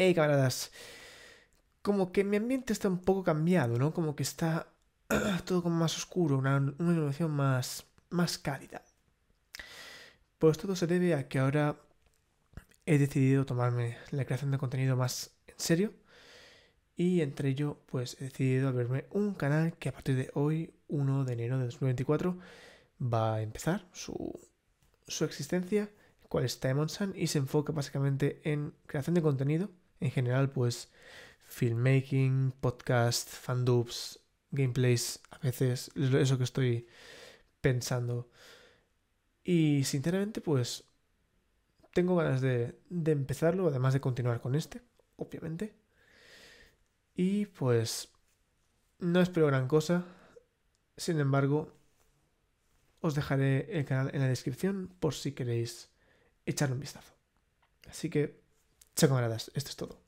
Hey camaradas, como que mi ambiente está un poco cambiado, ¿no? Como que está todo como más oscuro, una, iluminación más, más cálida. Pues todo se debe a que ahora he decidido tomarme la creación de contenido más en serio y entre ello pues he decidido abrirme un canal que a partir de hoy, 1 de enero de 2024, va a empezar su, existencia, cual es Time on Sun y se enfoca básicamente en creación de contenido en general, pues filmmaking, podcast, fandubs, gameplays, a veces eso que estoy pensando. Y sinceramente, pues tengo ganas de, de empezarlo, además de continuar con este, obviamente. Y pues no espero gran cosa. Sin embargo, os dejaré el canal en la descripción por si queréis echar un vistazo. Así que Chao esto es todo.